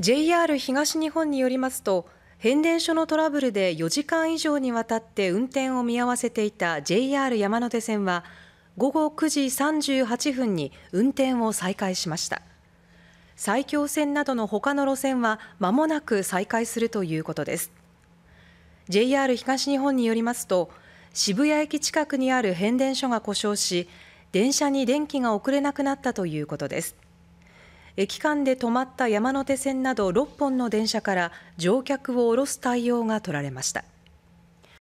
ＪＲ 東日本によりますと変電所のトラブルで4時間以上にわたって運転を見合わせていた JR 山手線は午後9時38分に運転を再開しました埼京線などの他の路線は間もなく再開するということです JR 東日本によりますと渋谷駅近くにある変電所が故障し電車に電気が送れなくなったということです駅間で止まった山手線など6本の電車から乗客を降ろす対応が取られました。